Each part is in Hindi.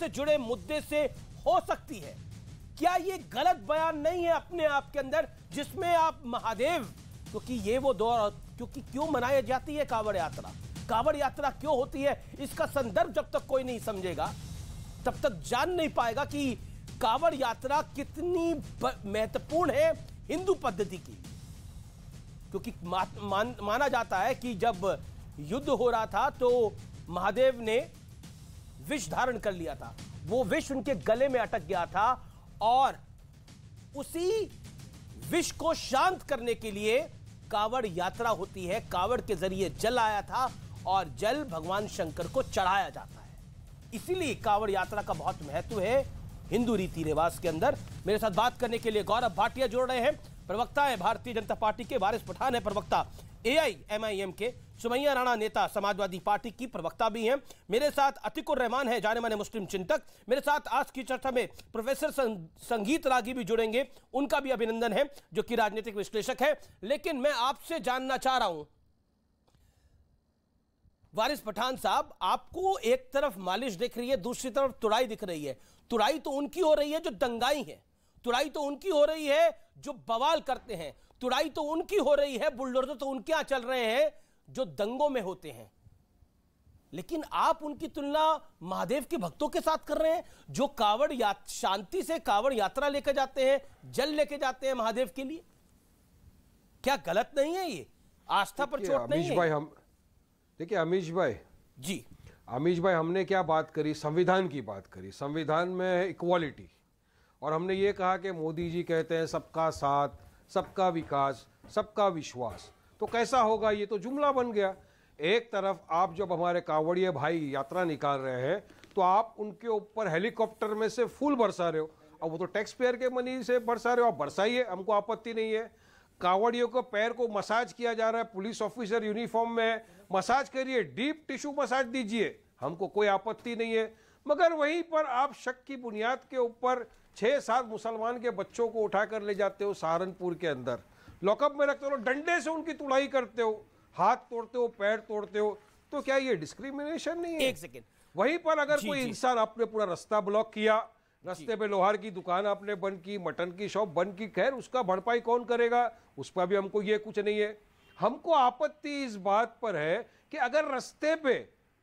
से जुड़े मुद्दे से हो सकती है क्या ये गलत बयान नहीं है अपने आप के अंदर जिसमें आप महादेव क्योंकि ये वो दौर क्योंकि क्यों मनाई जाती है कांवड़ यात्रा कांवड़ यात्रा क्यों होती है इसका संदर्भ जब तक कोई नहीं समझेगा तब तक जान नहीं पाएगा कि कांवड़ यात्रा कितनी महत्वपूर्ण है हिंदू पद्धति की क्योंकि मा, मान, माना जाता है कि जब युद्ध हो रहा था तो महादेव ने विष धारण कर लिया था वो विष उनके गले में अटक गया था और उसी विष को शांत करने के लिए कावड़ यात्रा होती है कावड़ के जरिए जल आया था और जल भगवान शंकर को चढ़ाया जाता है इसीलिए कावड़ यात्रा का बहुत महत्व है हिंदू रीति रिवाज के अंदर मेरे साथ बात करने के लिए गौरव भाटिया जोड़ रहे हैं प्रवक्ता है भारतीय जनता पार्टी के वारिस पठान है प्रवक्ता एआईएमआईएम के सुमैया राणा नेता समाजवादी पार्टी की प्रवक्ता भी हैं मेरे साथ अतिकुर रहमान है जाने माने मुस्लिम चिंतक मेरे साथ आज की चर्चा में प्रोफेसर संगीत रागी भी जुड़ेंगे उनका भी अभिनंदन है जो कि राजनीतिक विश्लेषक है लेकिन मैं आपसे जानना चाह रहा हूं वारिस पठान साहब आपको एक तरफ मालिश दिख रही है दूसरी तरफ तुड़ाई दिख रही है तुड़ाई तो उनकी हो रही है जो दंगाई है तुड़ाई तो उनकी हो रही है जो बवाल करते हैं तुड़ाई तो उनकी हो रही है बुलडोजर तो उनके यहां चल रहे हैं जो दंगों में होते हैं लेकिन आप उनकी तुलना महादेव के भक्तों के साथ कर रहे हैं जो कावड़ या शांति से कावड़ यात्रा लेकर जाते हैं जल लेके जाते हैं महादेव के लिए क्या गलत नहीं है ये आस्था पर चोट नहीं भाई हम देखिए अमीश भाई जी अमीश भाई हमने क्या बात करी संविधान की बात करी संविधान में इक्वालिटी और हमने ये कहा कि मोदी जी कहते हैं सबका साथ सबका विकास सबका विश्वास तो कैसा होगा ये तो जुमला बन गया एक तरफ आप जब हमारे कांवड़िया भाई यात्रा निकाल रहे हैं तो आप उनके ऊपर हेलीकॉप्टर में से फूल बरसा रहे हो अब वो तो टैक्स पेयर के मनी से बरसा रहे हो आप बरसाइए हमको आपत्ति नहीं है कांवड़ियों के पैर को मसाज किया जा रहा है पुलिस ऑफिसर यूनिफॉर्म में मसाज करिए डीप टिश्यू मसाज दीजिए हमको कोई आपत्ति नहीं है मगर वहीं पर आप शक की बुनियाद के ऊपर छः सात मुसलमान के बच्चों को उठा कर ले जाते हो सहारनपुर के अंदर लॉकअप में रखते हो डंडे से उनकी तुड़ाई करते हो हाथ तोड़ते हो पैर तोड़ते हो तो क्या ये डिस्क्रिमिनेशन नहीं है एक सेकेंड वहीं पर अगर कोई इंसान आपने पूरा रास्ता ब्लॉक किया रास्ते पे लोहार की दुकान आपने बंद की मटन की शॉप बंद की खैर उसका भरपाई कौन करेगा उस पर भी हमको ये कुछ नहीं है हमको आपत्ति इस बात पर है कि अगर रास्ते पे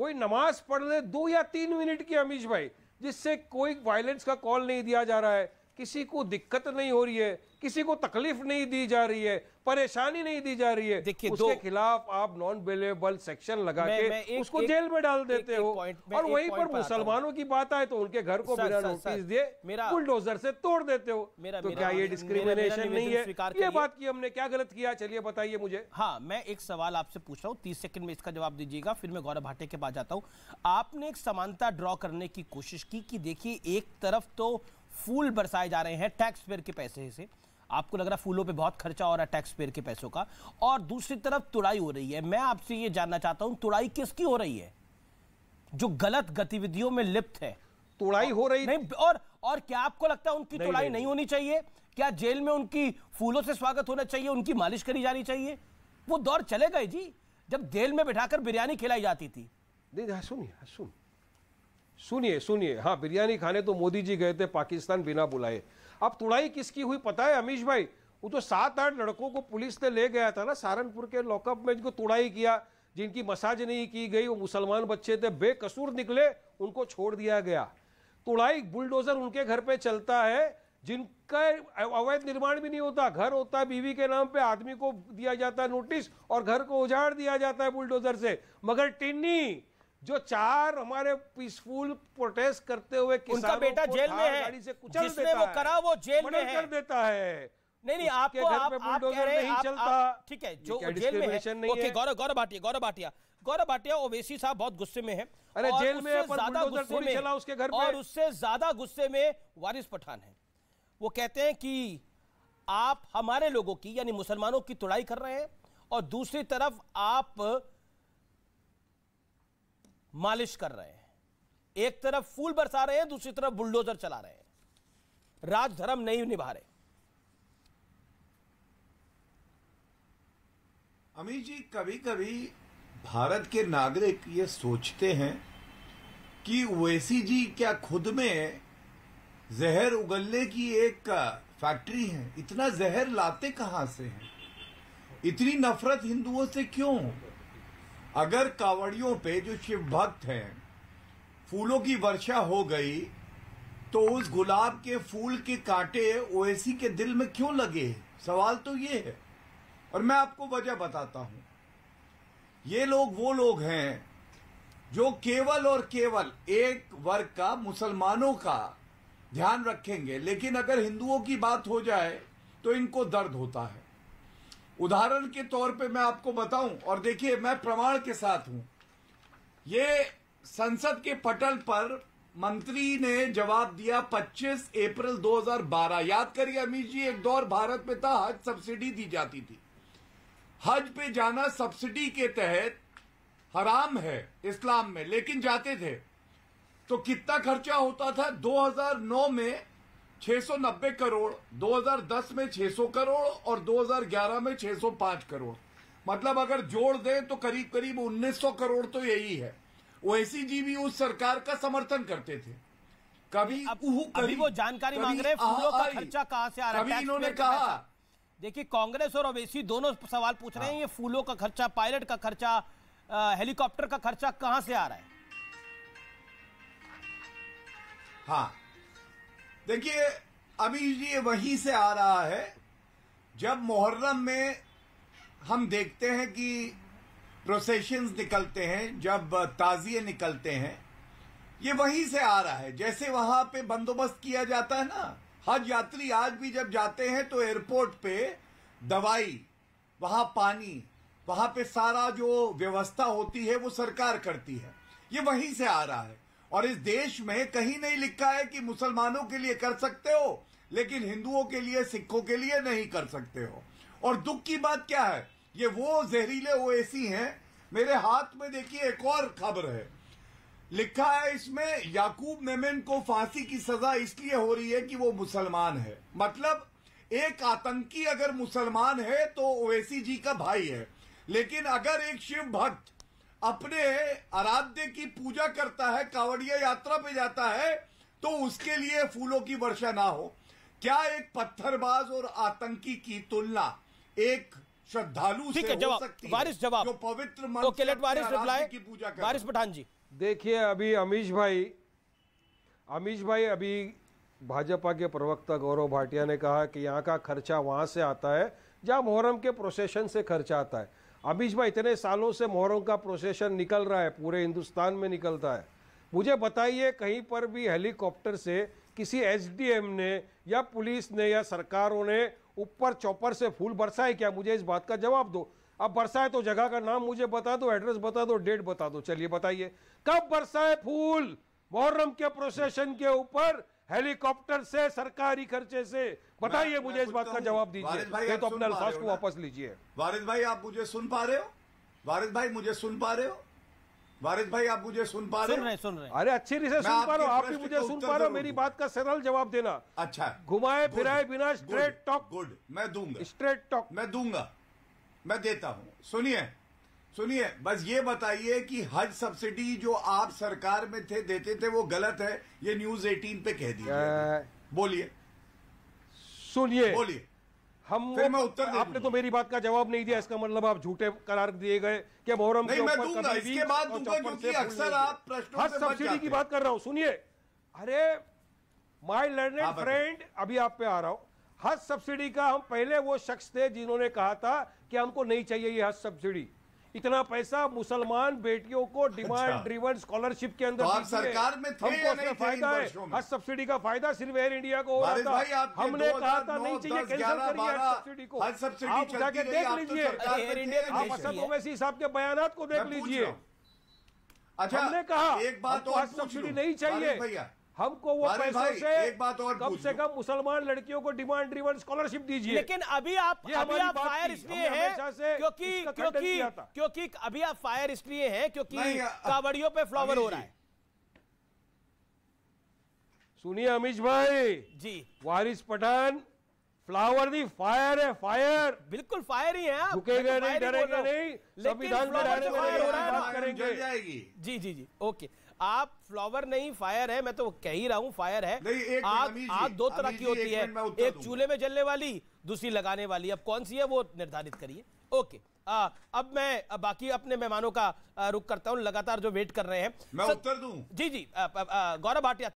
कोई नमाज पढ़ ले दो या तीन मिनट की अमीश भाई जिससे कोई वायलेंस का कॉल नहीं दिया जा रहा है किसी को दिक्कत नहीं हो रही है किसी को तकलीफ नहीं दी जा रही है परेशानी नहीं दी जा रही है उसके दो, खिलाफ आप नॉन बेलेबल सेक्शन लगा मैं, के मैं एक, उसको एक, जेल में डाल देते एक, हो एक और वहीं पर मुसलमानों की बात आए तो उनके घर को बिना नोटिस दिए बुलडोजर से तोड़ देते हो तो क्या ये डिस्क्रिमिनेशन नहीं है ये बात की हमने क्या गलत किया चलिए बताइए मुझे हाँ मैं एक सवाल आपसे पूछ रहा हूँ तीस सेकंड में इसका जवाब दीजिएगा फिर मैं गौरव भाटे के पास जाता हूँ आपने एक समानता ड्रॉ करने की कोशिश की देखिए एक तरफ तो फूल बरसाए जा रहे हैं टैक्स पेयर के पैसे से आपको लग रहा है फूलों पे बहुत खर्चा हो रहा है टैक्स पेयर के पैसों का और दूसरी तरफ तुड़ाई हो रही है मैं आपसे ये जानना चाहता हूँ तुड़ाई किसकी हो रही है जो गलत गतिविधियों में लिप्त है तुड़ाई हो रही नहीं और और क्या आपको लगता है उनकी तुड़ाई नहीं, नहीं होनी चाहिए क्या जेल में उनकी फूलों से स्वागत होना चाहिए उनकी मालिश करी जानी चाहिए वो दौर चले गए जी जब जेल में बिठाकर बिरयानी खिलाई जाती थी हाँ, सुनिए हाँ, सुनिए सुनिए हाँ बिरयानी खाने तो मोदी जी गए थे पाकिस्तान बिना बुलाए अब तुड़ाई किसकी हुई पता है अमीश भाई वो जो तो सात आठ लड़कों को पुलिस ने ले गया था ना सहारनपुर के लॉकअप में जिनको तुड़ाई किया जिनकी मसाज नहीं की गई वो मुसलमान बच्चे थे बेकसूर निकले उनको छोड़ दिया गया तुड़ाई बुलडोजर उनके घर पे चलता है जिनका अवैध निर्माण भी नहीं होता घर होता बीवी के नाम पे आदमी को दिया जाता है नोटिस और घर को उजाड़ दिया जाता है बुलडोजर से मगर टिन्नी जो चार हमारे पीसफुल प्रोटेस्ट करते हुए उनका बेटा जेल में है जिसने वो करा वो जेल में है कर देता है नहीं नहीं आपको आप, आप कह रहे हैं चलता ठीक है जो जेल में है ओके गौरव गौरव भाटिया गौरव भाटिया गौरव भाटिया ओवैसी साहब बहुत गुस्से में है अरे जेल में ज्यादा गुस्से में चला उसके घर और उससे ज्यादा गुस्से में वारिस पठान है वो कहते हैं कि आप हमारे लोगों की यानी मुसलमानों की तुड़ाई कर रहे हैं और दूसरी तरफ आप मालिश कर रहे हैं एक तरफ फूल बरसा रहे हैं दूसरी तरफ बुलडोजर चला रहे हैं राजधर्म नहीं निभा रहे अमित जी कभी कभी भारत के नागरिक ये सोचते हैं कि ओसी जी क्या खुद में जहर उगलने की एक फैक्ट्री है इतना जहर लाते कहां से हैं इतनी नफरत हिंदुओं से क्यों अगर कावड़ियों पे जो शिव भक्त हैं फूलों की वर्षा हो गई तो उस गुलाब के फूल के कांटे ओएसी के दिल में क्यों लगे सवाल तो ये है और मैं आपको वजह बताता हूं ये लोग वो लोग हैं जो केवल और केवल एक वर्ग का मुसलमानों का ध्यान रखेंगे लेकिन अगर हिंदुओं की बात हो जाए तो इनको दर्द होता है उदाहरण के तौर पे मैं आपको बताऊं और देखिए मैं प्रमाण के साथ हूं ये संसद के पटल पर मंत्री ने जवाब दिया 25 अप्रैल 2012 याद करिए अमित जी एक दौर भारत में था हज सब्सिडी दी जाती थी हज पे जाना सब्सिडी के तहत हराम है इस्लाम में लेकिन जाते थे तो कितना खर्चा होता था 2009 में 690 करोड़ 2010 में 600 करोड़ और 2011 में 605 करोड़ मतलब अगर जोड़ दें तो करीब करीब 1900 करोड़ तो यही है वैसी जी भी उस सरकार का समर्थन करते थे कभी अब, कभी, अभी वो जानकारी मांग रहे फूलों का खर्चा कहा से आ रहा है इन्होंने कहा देखिए कांग्रेस और ओवैसी दोनों सवाल पूछ रहे हैं हाँ। ये फूलों का खर्चा पायलट का खर्चा हेलीकॉप्टर का खर्चा कहाँ से आ रहा है हाँ देखिए अभी ये वहीं से आ रहा है जब मुहर्रम में हम देखते हैं कि प्रोसेशंस निकलते हैं जब ताजिए निकलते हैं ये वहीं से आ रहा है जैसे वहां पे बंदोबस्त किया जाता है ना हज यात्री आज भी जब जाते हैं तो एयरपोर्ट पे दवाई वहां पानी वहां पे सारा जो व्यवस्था होती है वो सरकार करती है ये वहीं से आ रहा है और इस देश में कहीं नहीं लिखा है कि मुसलमानों के लिए कर सकते हो लेकिन हिंदुओं के लिए सिखों के लिए नहीं कर सकते हो और दुख की बात क्या है ये वो जहरीले ऐसी हैं मेरे हाथ में देखिए एक और खबर है लिखा है इसमें याकूब मेमिन को फांसी की सजा इसलिए हो रही है कि वो मुसलमान है मतलब एक आतंकी अगर मुसलमान है तो ओवैसी जी का भाई है लेकिन अगर एक शिव भक्त अपने आराध्य की पूजा करता है कावड़िया यात्रा पे जाता है तो उसके लिए फूलों की वर्षा ना हो क्या एक पत्थरबाज और आतंकी की तुलना एक श्रद्धालु से हो सकती वारिस जवाब जो पवित्र मन वारिस रिप्लाई की पूजा कर वारिस पठान जी देखिए अभी अमीश भाई अमीश भाई अभी भाजपा के प्रवक्ता गौरव भाटिया ने कहा कि यहाँ का खर्चा वहां से आता है जहां मोहरम के प्रोसेशन से खर्चा आता है अमीश भाई इतने सालों से मोहरों का प्रोसेशन निकल रहा है पूरे हिंदुस्तान में निकलता है मुझे बताइए कहीं पर भी हेलीकॉप्टर से किसी एसडीएम ने या पुलिस ने या सरकारों ने ऊपर चौपर से फूल बरसाए क्या मुझे इस बात का जवाब दो अब बरसाए तो जगह का नाम मुझे बता दो एड्रेस बता दो डेट बता दो चलिए बताइए कब बरसाए फूल मोहर्रम के प्रोसेशन के ऊपर हेलीकॉप्टर से सरकारी खर्चे से बताइए मुझे इस बात का जवाब दीजिए तो अपने अल्फाज को वापस लीजिए वारिद भाई आप मुझे सुन पा रहे हो वारिद भाई मुझे सुन पा रहे हो वारिद भाई आप मुझे सुन पा रहे हो सुन रहे अरे अच्छी से सुन पा रहे हो आप भी मुझे सुन पा रहे हो मेरी बात का सरल जवाब देना अच्छा घुमाए फिराए बिना स्ट्रेट टॉक गुड मैं दूंगा स्ट्रेट टॉक मैं दूंगा मैं देता हूँ सुनिए सुनिए बस ये बताइए कि हज सब्सिडी जो आप सरकार में थे देते थे वो गलत है ये न्यूज 18 पे कह दिया बोलिए सुनिए बोलिए हम फिर मैं उत्तर आपने तो मेरी बात का जवाब नहीं दिया इसका मतलब आप झूठे करार दिए गए कि मोहरम नहीं मैं दूंगा इसके बाद क्योंकि अक्सर आप हज सब्सिडी की बात कर रहा हूं सुनिए अरे माय लर्निंग फ्रेंड अभी आप पे आ रहा हूं हज सब्सिडी का हम पहले वो शख्स थे जिन्होंने कहा था कि हमको नहीं चाहिए ये हज सब्सिडी इतना पैसा मुसलमान बेटियों को डिमांड अच्छा। ड्रिवन स्कॉलरशिप के अंदर तो आप सरकार में थे हमको उसमें फायदा है हर सब्सिडी का फायदा सिर्फ एयर इंडिया को हो रहा था हमने कहा था नहीं चाहिए कैंसिल करिए हर सब्सिडी को आप जाके देख तो लीजिए आप असद ओवैसी साहब के बयान को देख लीजिए अच्छा हमने कहा एक बात तो हर सब्सिडी नहीं चाहिए हमको वो पैसों से एक बात और कम से कम मुसलमान लड़कियों को डिमांड ड्रीवन स्कॉलरशिप दीजिए लेकिन अभी आप अभी आप फायर इसलिए है क्योंकि क्योंकि क्योंकि अभी आप फायर इसलिए है क्योंकि कावड़ियों पे फ्लावर हो रहा है सुनिए अमित भाई ji Waris Pathan flower the fire है फायर बिल्कुल फायर ही है आप झुकेगा तो नहीं डरेगा नहीं संविधान में रहने तो वाले करेंगे जी जी जी ओके आप फ्लावर नहीं फायर है मैं तो कह ही रहा हूँ फायर है आग आग दो तरह की होती है एक चूल्हे में जलने वाली दूसरी लगाने वाली अब कौन सी है वो निर्धारित करिए ओके आ, अब मैं बाकी अपने मेहमानों का रुख करता हूँ लगातार जो वेट कर रहे हैं मैं उत्तर दूं जी जी गौरव भाटिया